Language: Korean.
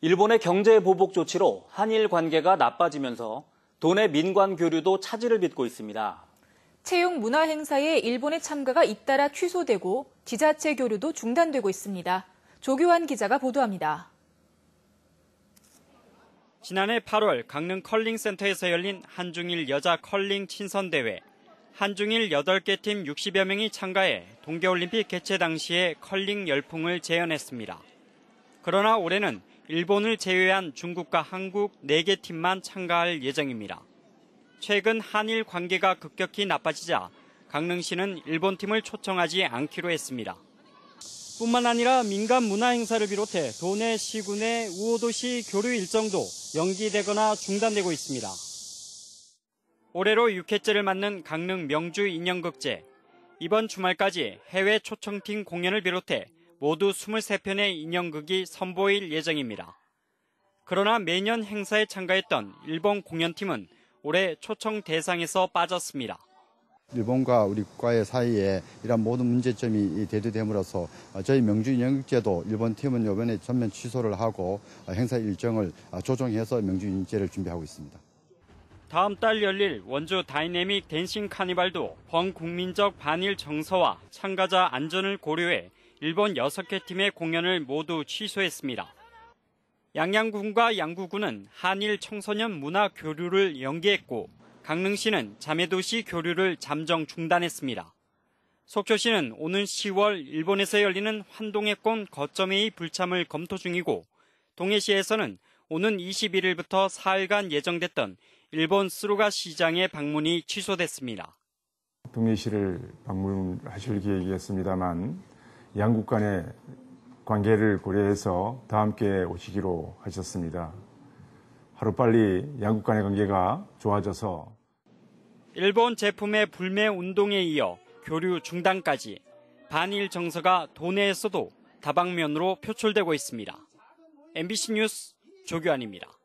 일본의 경제 보복 조치로 한일 관계가 나빠지면서 돈의 민관 교류도 차질을 빚고 있습니다. 채용 문화 행사에 일본의 참가가 잇따라 취소되고 지자체 교류도 중단되고 있습니다. 조규환 기자가 보도합니다. 지난해 8월 강릉 컬링센터에서 열린 한중일 여자 컬링 친선대회. 한중일 8개 팀 60여 명이 참가해 동계올림픽 개최 당시의 컬링 열풍을 재현했습니다. 그러나 올해는 일본을 제외한 중국과 한국 4개 팀만 참가할 예정입니다. 최근 한일 관계가 급격히 나빠지자 강릉시는 일본 팀을 초청하지 않기로 했습니다. 뿐만 아니라 민간 문화 행사를 비롯해 도내 시군의 우호도시 교류 일정도 연기되거나 중단되고 있습니다. 올해로 6회째를 맞는 강릉 명주 인형극제. 이번 주말까지 해외 초청팀 공연을 비롯해 모두 23편의 인형극이 선보일 예정입니다. 그러나 매년 행사에 참가했던 일본 공연팀은 올해 초청 대상에서 빠졌습니다. 일본과 우리과의 사이에 이런 모든 문제점이 대두됨으로써 저희 명주인형극제도 일본 팀은 이번에 전면 취소를 하고 행사 일정을 조정해서 명주인형제를 준비하고 있습니다. 다음 달 열릴 원주 다이내믹 댄싱 카니발도 범국민적 반일 정서와 참가자 안전을 고려해 일본 6개 팀의 공연을 모두 취소했습니다. 양양군과 양구군은 한일 청소년 문화 교류를 연기했고 강릉시는 자매도시 교류를 잠정 중단했습니다. 속초시는 오는 10월 일본에서 열리는 환동해권 거점회의 불참을 검토 중이고 동해시에서는 오는 21일부터 4일간 예정됐던 일본 스루가 시장의 방문이 취소됐습니다. 동해시를 방문하실 계획이었습니다만 양국 간의 관계를 고려해서 다 함께 오시기로 하셨습니다. 하루빨리 양국 간의 관계가 좋아져서 일본 제품의 불매 운동에 이어 교류 중단까지 반일 정서가 도내에서도 다방면으로 표출되고 있습니다. MBC 뉴스 조규환입니다.